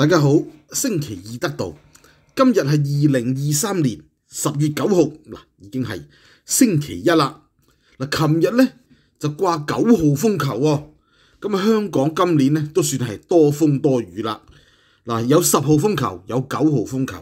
大家好，星期二得到，今日系二零二三年十月九号，嗱，已经系星期一啦。嗱，琴日咧就挂九号风球喎，咁啊，香港今年咧都算系多风多雨啦。嗱，有十号风球，有九号风球，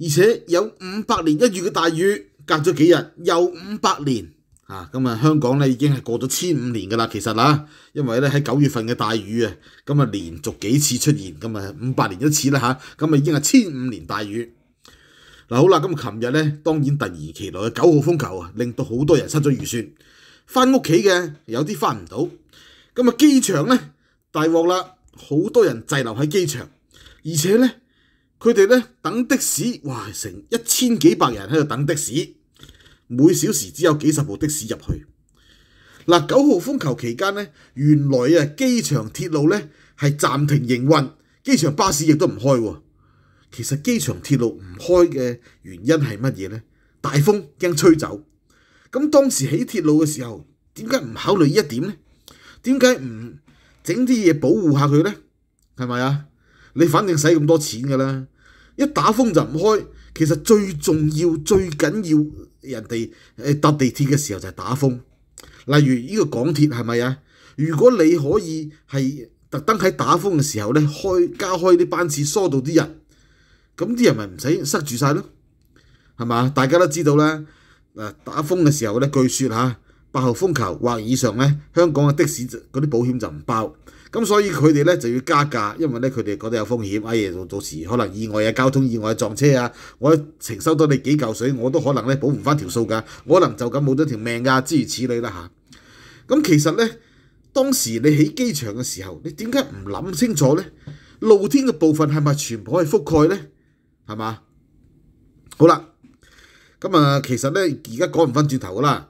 而且有五百年一遇嘅大雨，隔咗几日又五百年。啊，咁啊，香港咧已經係過咗千五年噶啦，其實啦，因為咧喺九月份嘅大雨啊，咁啊連續幾次出現，咁啊五百年一次啦嚇，咁啊已經係千五年大雨。嗱好啦，咁琴日咧當然突然其來嘅九號風球啊，令到好多人失咗預算，翻屋企嘅有啲翻唔到。咁啊機場咧大鑊啦，好多人滯留喺機場，而且咧佢哋咧等的士，哇成一千幾百人喺度等的士。每小時只有幾十部的士入去。嗱，九號風球期間咧，原來啊機場鐵路咧係暫停營運，機場巴士亦都唔開。其實機場鐵路唔開嘅原因係乜嘢呢？大風驚吹走。咁當時起鐵路嘅時候，點解唔考慮呢一點呢？點解唔整啲嘢保護下佢呢？係咪啊？你反正使咁多錢㗎啦，一打風就唔開。其實最重要、最緊要人哋誒搭地鐵嘅時候就係打風，例如呢個港鐵係咪啊？如果你可以係特登喺打風嘅時候咧，開加開啲班次，疏到啲人，咁啲人咪唔使塞住晒咯，係嘛？大家都知道啦。嗱，打風嘅時候咧，據說嚇八號風球或以上咧，香港嘅的士嗰啲保險就唔包。咁所以佢哋咧就要加價，因為咧佢哋覺得有風險。哎呀，到到時可能意外啊，交通意外撞車啊，我承收到你幾嚿水，我都可能咧補唔翻條數㗎，我可能就咁冇咗條命㗎，諸如此類啦嚇。咁其實咧，當時你喺機場嘅時候，你點解唔諗清楚咧？露天嘅部分係咪全部可以覆蓋咧？係嘛？好啦，咁啊，其實咧而家講唔翻轉頭啦。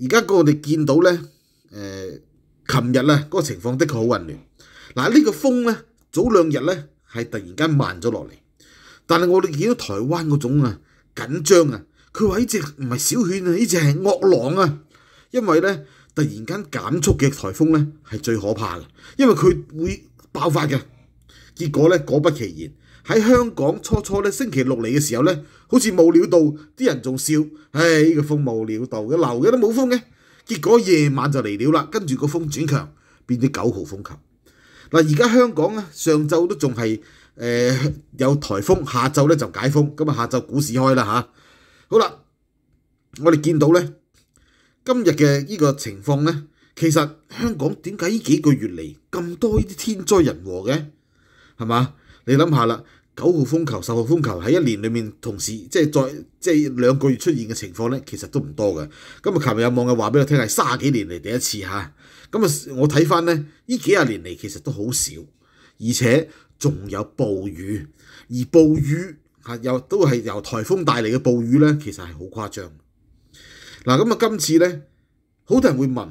而家個我哋見到咧，誒。琴日咧，嗰個情況的確好混亂。嗱，呢個風咧，早兩日咧係突然間慢咗落嚟，但係我哋見到台灣嗰種啊緊張啊，佢話呢只唔係小犬啊，呢只係惡狼啊。因為咧突然間減速嘅颱風咧係最可怕嘅，因為佢會爆發嘅。結果咧果不其然，喺香港初初咧星期六嚟嘅時候咧，好似冇料到啲人仲笑，唉呢個風冇料到嘅，流嘅都冇風嘅。结果夜晚就嚟了啦，跟住个风转强，变咗九号风球。嗱，而家香港咧上昼都仲系诶有台风，下昼咧就解封。咁啊，下昼股市开啦吓。好啦，我哋见到咧今日嘅呢个情况咧，其实香港点解呢几个月嚟咁多呢啲天灾人祸嘅？系嘛？你谂下啦。九號風球、十號風球喺一年裏面同時即係再即係兩個月出現嘅情況咧，其實都唔多嘅。今日、琴日有網友話俾我聽係卅幾年嚟第一次嚇。咁啊，我睇翻咧，依幾廿年嚟其實都好少，而且仲有暴雨，而暴雨嚇又都係由颱風帶嚟嘅暴雨咧，其實係好誇張。嗱，咁啊，今次咧，好多人會問：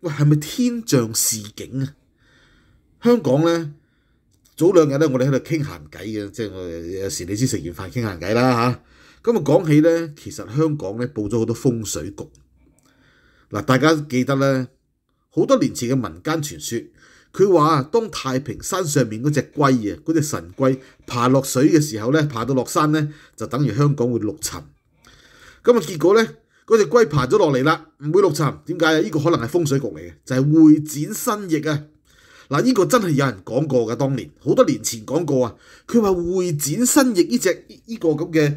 喂，係咪天象示警啊？香港咧。早兩日咧，我哋喺度傾閒偈嘅，即係有時你先食完飯傾閒偈啦嚇。咁啊講起咧，其實香港咧報咗好多風水局。嗱，大家記得咧，好多年前嘅民間傳說，佢話當太平山上面嗰只龜啊，嗰只神龜爬落水嘅時候咧，爬到落山咧，就等於香港會陸沉。咁啊，結果咧，嗰只龜爬咗落嚟啦，唔會陸沉。點解啊？呢個可能係風水局嚟嘅，就係會展新翼啊！嗱，呢個真係有人講過噶，當年好多年前講過啊。佢話會展新翼呢只呢個咁嘅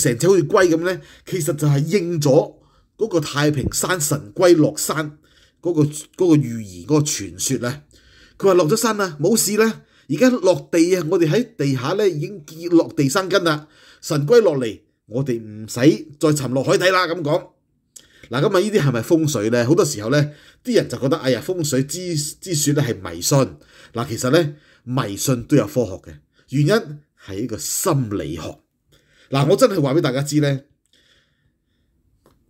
成隻好似龜咁咧，其實就係應咗嗰個太平山神龜落山嗰個嗰個預言嗰個傳說咧。佢話落咗山啦，冇事啦，而家落地啊，我哋喺地下咧已經結落地生根啦。神龜落嚟，我哋唔使再沉落海底啦，咁講。嗱，咁啊，呢啲係咪風水咧？好多時候咧，啲人就覺得哎呀，風水之之説咧係迷信。嗱，其實咧迷信都有科學嘅原因係一個心理學。嗱，我真係話俾大家知咧，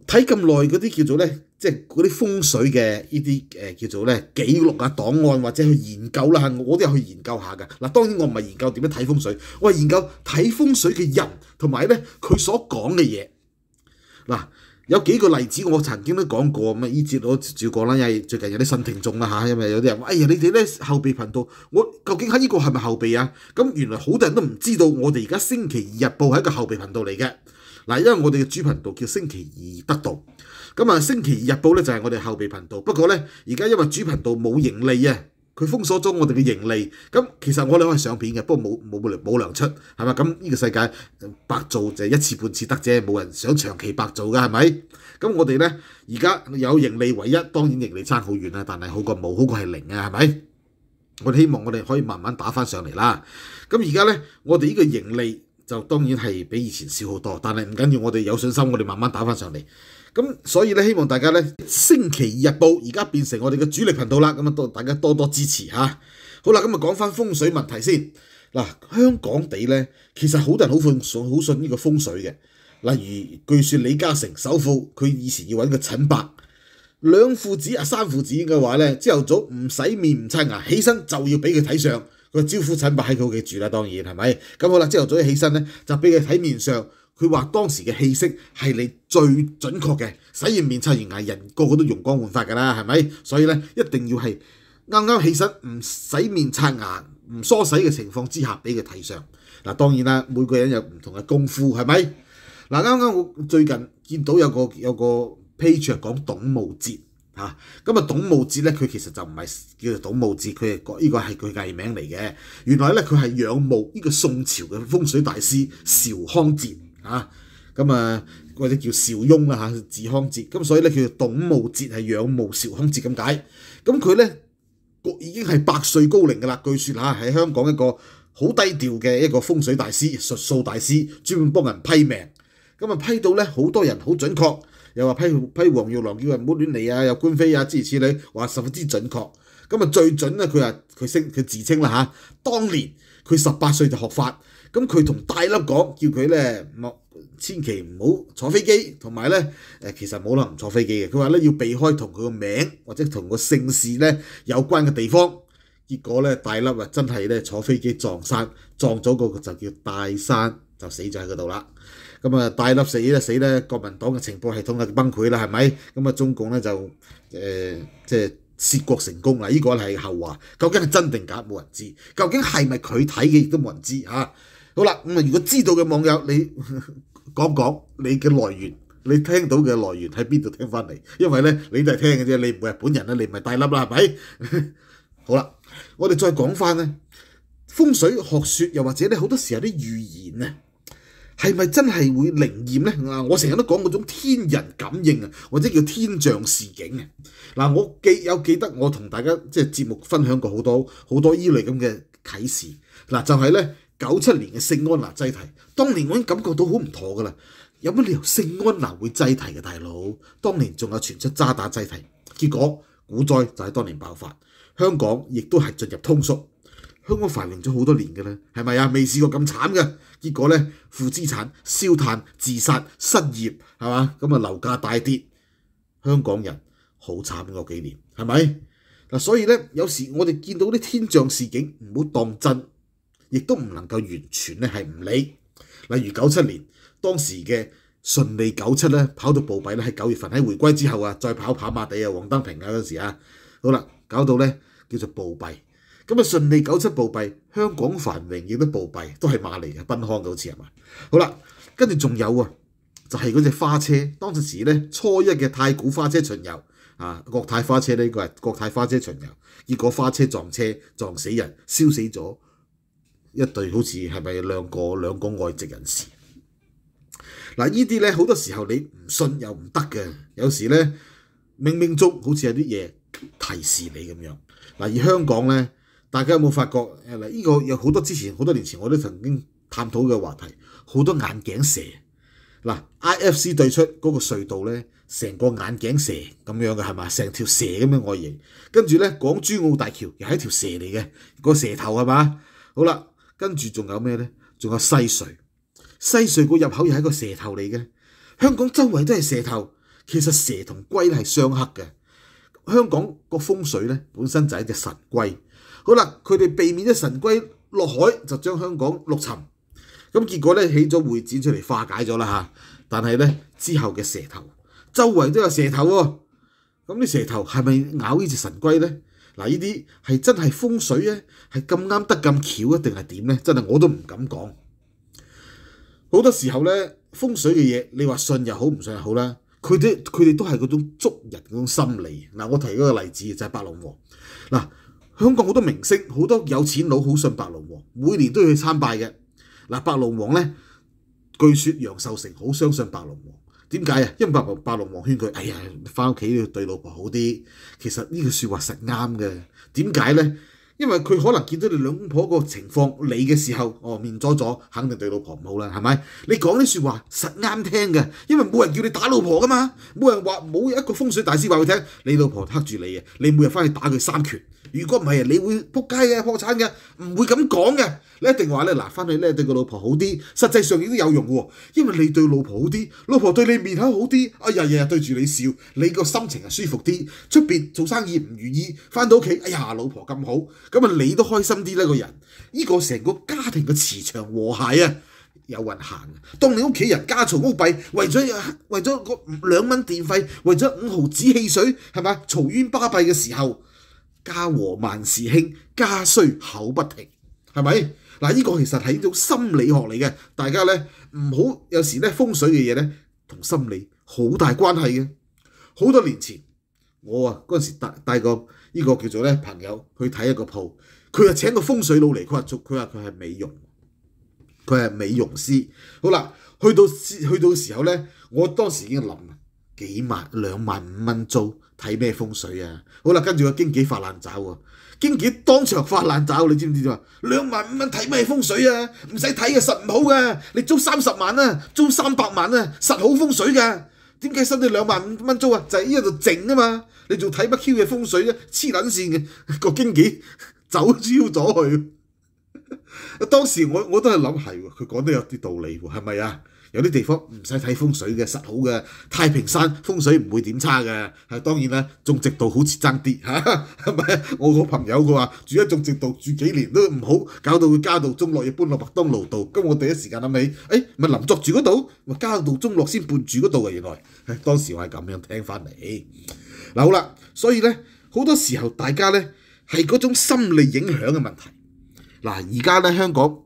睇咁耐嗰啲叫做咧，即係嗰啲風水嘅呢啲叫做咧記錄啊檔案或者去研究啦，我都有去研究下噶。嗱，當然我唔係研究點樣睇風水，我係研究睇風水嘅人同埋咧佢所講嘅嘢。嗱。有幾個例子我曾經都講過，咁啊依節我照講啦，因為最近有啲新聽眾啦嚇，因為有啲人話：哎呀，你哋咧後備頻道，我究竟喺呢個係咪後備啊？咁原來好多人都唔知道，我哋而家星期二日報係一個後備頻道嚟嘅。嗱，因為我哋嘅主頻道叫星期二得到，咁啊星期二日報咧就係我哋後備頻道。不過咧，而家因為主頻道冇盈利啊。佢封鎖咗我哋嘅盈利，咁其實我哋可以上片嘅，不過冇冇冇良出，係嘛？咁呢個世界白做就一次半次得啫，冇人想長期白做㗎，係咪？咁我哋咧而家有盈利為一，當然盈利差好遠啦，但係好過冇，好過係零啊，係咪？我哋希望我哋可以慢慢打翻上嚟啦。咁而家咧，我哋呢個盈利就當然係比以前少好多，但係唔緊要，我哋有信心，我哋慢慢打翻上嚟。咁所以咧，希望大家咧星期二報而家變成我哋嘅主力頻道啦，咁啊多大家多多支持吓。好啦，咁啊講翻風水問題先。嗱，香港地咧，其實好多人好信好信呢個風水嘅。例如，據說李嘉誠首富，佢以前要揾個陈伯，兩父子啊三父子嘅話咧，朝頭早唔洗面唔刷牙，起身就要俾佢睇相。佢招呼陈伯喺佢屋企住啦，當然係咪？咁好啦，朝頭早起身咧，就俾佢睇面上。佢話當時嘅氣息係你最準確嘅，洗完面刷完牙，人個個都容光煥發㗎啦，係咪？所以咧一定要係啱啱起身，唔洗面刷牙，唔梳洗嘅情況之下俾佢睇相。嗱當然啦，每個人有唔同嘅功夫，係咪？嗱啱啱我最近見到有個有個 page 係講董無節嚇，咁啊董無節咧佢其實就唔係叫做董無節，佢係講呢個係佢藝名嚟嘅。原來咧佢係仰慕呢個宋朝嘅風水大師邵康節。啊，咁啊，或者叫邵雍啊，哈，字康节，咁所以咧叫做董墓节系仰慕邵康节咁解，咁佢咧已經係百歲高齡噶啦，據說嚇喺香港一個好低調嘅一個風水大師、術數大師，專門幫人批命，咁啊批到咧好多人好準確，又話批批黃玉郎叫人唔好亂嚟啊，有官非啊之如此類，話十分之準確，咁啊最準咧佢啊佢稱佢自稱啦嚇，當年佢十八歲就學法。咁佢同大粒講，叫佢咧莫千祈唔好坐飛機，同埋咧其實冇可能坐飛機嘅。佢話咧要避開同佢個名或者同個姓氏咧有關嘅地方。結果咧大粒啊真係咧坐飛機撞山，撞咗個就叫大山就死咗喺嗰度啦。咁啊大粒死咧死咧，國民黨嘅情報系統就崩潰啦，係咪？咁啊中共咧就誒即係涉國成功啦。依個係後話，究竟係真定假冇人知，究竟係咪佢睇嘅亦都冇人知嚇。好啦，咁啊！如果知道嘅網友，你 講講你嘅來源，你聽到嘅來源喺邊度聽翻嚟？因為咧，你都係聽嘅啫，你唔係本人咧，你唔係大粒啦，係咪？好啦，我哋再講翻咧，風水學説又或者咧，好多時候啲預言啊，係咪真係會靈驗咧？我成日都講嗰種天人感應啊，或者叫天象示警啊。嗱，我记有記得我同大家即系節目分享過好多好多依類咁嘅启示嗱，就係咧。九七年嘅圣安娜挤提，当年我已经感觉到好唔妥噶啦。有乜理由圣安娜会挤提嘅大佬？当年仲有传出渣打挤提，结果股灾就喺当年爆发，香港亦都系进入通缩。香港繁荣咗好多年嘅啦，系咪啊？未试过咁惨嘅，结果咧负资产、烧炭、自杀、失业，系嘛咁啊？楼价大跌，香港人好惨嗰几年，系咪嗱？所以咧，有时我哋见到啲天象示警，唔好当真。亦都唔能夠完全咧係唔理，例如九七年當時嘅順利九七咧跑到暴幣咧，喺九月份喺回歸之後啊，再跑跑馬地啊、黃登平啊嗰時啊，好啦，搞到咧叫做暴幣。咁啊，順利九七暴幣，香港繁榮亦都暴幣，都係馬嚟嘅，奔康嘅好似係嘛。好啦，跟住仲有啊，就係嗰只花車，當時咧初一嘅太古花車巡遊啊，國泰花車呢、應該係國泰花車巡遊，結果花車撞車撞死人，燒死咗。一對好似係咪兩個兩個外籍人士？嗱，依啲咧好多時候你唔信又唔得嘅，有時咧冥冥中好似有啲嘢提示你咁樣。嗱，而香港咧，大家有冇發覺？誒，嗱，依個有好多之前好多年前我都曾經探討嘅話題，好多眼鏡蛇。嗱，I F C 對出嗰個隧道咧，成個眼鏡蛇咁樣嘅係咪？成條蛇咁嘅外形，跟住咧港珠澳大橋又係一條蛇嚟嘅，個蛇頭係嘛？好啦。跟住仲有咩咧？仲有西隧，西隧個入口又係個蛇頭嚟嘅。香港周圍都係蛇頭，其實蛇同龜係相克嘅。香港個風水咧本身就係一隻神龜。好啦，佢哋避免咗神龜落海，就將香港陆沉。咁結果咧起咗會展出嚟化解咗啦吓。但係咧之後嘅蛇頭，周圍都有蛇頭喎。咁啲蛇頭係咪咬呢只神龜咧？嗱，呢啲係真係風水咧，係咁啱得咁巧啊，定係點咧？真係我都唔敢講。好多時候咧，風水嘅嘢，你話信又好，唔信又好啦。佢啲佢哋都係嗰種捉人嗰種心理。嗱，我提嗰個例子就係白龍王。嗱，香港好多明星，好多有錢佬好信白龍王，每年都要去參拜嘅。嗱，白龍王咧，據說楊秀成好相信白龍王。點解啊？因為白龍白龍王勸佢：，哎呀，翻屋企要對老婆好啲。其實呢句説話實啱嘅。點解咧？因為佢可能見到你兩公婆個情況，你嘅時候哦面咗咗，肯定對老婆唔好啦，係咪？你講啲説話實啱聽嘅，因為冇人叫你打老婆噶嘛，冇人話冇一個風水大師話佢聽，你老婆黑住你啊！你每日翻去打佢三拳，如果唔係啊，你會撲街嘅、破產嘅，唔會咁講嘅。你一定話咧嗱，翻去咧對個老婆好啲，實際上已經有用喎，因為你對老婆好啲，老婆對你面口好啲，呀，日日對住你笑，你個心情啊舒服啲，出邊做生意唔如意，翻到屋企哎呀老婆咁好。咁啊，你都開心啲啦，個人呢個成個家庭嘅慈祥和諧啊，有運行。當你屋企人家嘈屋閉，為咗為咗個兩蚊電費，為咗五毫子汽水，係咪嘈冤巴閉嘅時候，家和萬事興，家衰口不停，係咪？嗱，呢個其實係一種心理學嚟嘅，大家咧唔好有時咧風水嘅嘢咧同心理好大關係嘅，好多年前。我啊嗰時帶帶個呢個叫做咧朋友去睇一個鋪，佢就請個風水佬嚟，佢話做佢話佢係美容，佢係美容師。好啦，去到去到時候咧，我當時已經諗幾萬兩萬五蚊租睇咩風水啊？好啦，跟住個經紀發爛渣喎，經紀當場發爛招，你知唔知啫？兩萬五蚊睇咩風水啊？唔使睇嘅，實唔好嘅，你租三十萬啊，租三百萬啊，實好風水嘅。點解收你兩萬五蚊租啊？就係依度整啊嘛，你仲睇不 Q 嘅風水啫，黐撚線嘅 個經紀走超咗佢。當時我我都係諗係喎，佢講得有啲道理喎，係咪啊？有啲地方唔使睇風水嘅，實好嘅太平山風水唔會點差嘅。係當然啦，種植道好似爭啲嚇，唔 咪？我個朋友佢話住一種植道住幾年都唔好，搞到佢家道中落要搬落麥當勞度。咁我第一時間諗起，誒唔係作住嗰度，咪家道中落先搬住嗰度嘅原來。當時我係咁樣聽翻嚟。嗱好啦，所以咧好多時候大家咧係嗰種心理影響嘅問題。嗱而家咧香港。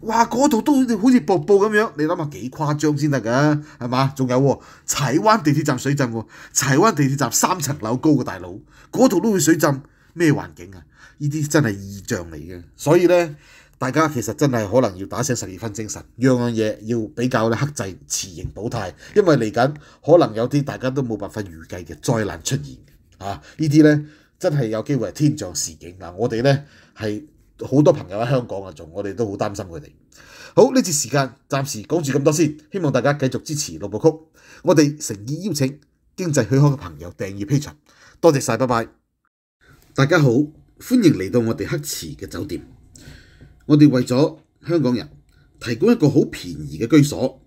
哇！嗰度都好似瀑布咁樣，你諗下幾誇張先得㗎，係嘛？仲有柴灣地鐵站水浸喎，柴灣地鐵站三層樓高嘅大佬，嗰度都會水浸，咩環境啊？呢啲真係異象嚟嘅，所以咧，大家其實真係可能要打醒十二分精神，樣樣嘢要比較咧克制、持盈保泰，因為嚟緊可能有啲大家都冇辦法預計嘅災難出現啊！呢啲咧真係有機會係天象時景嗱，我哋咧係。好多朋友喺香港啊，仲我哋都好擔心佢哋。好呢次時間暫時講住咁多先，希望大家繼續支持六部曲。我哋誠意邀請經濟許可嘅朋友訂義批巡，多謝晒，拜拜。大家好，歡迎嚟到我哋黑池嘅酒店。我哋為咗香港人提供一個好便宜嘅居所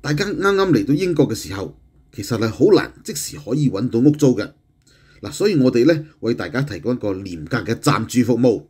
大家啱啱嚟到英國嘅時候，其實係好難即時可以揾到屋租嘅所以我哋咧為大家提供一個廉價嘅暫住服務。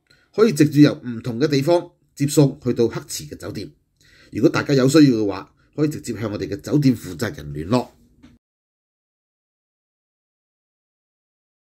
可以直接由唔同嘅地方接送去到黑池嘅酒店。如果大家有需要嘅話，可以直接向我哋嘅酒店負責人聯絡。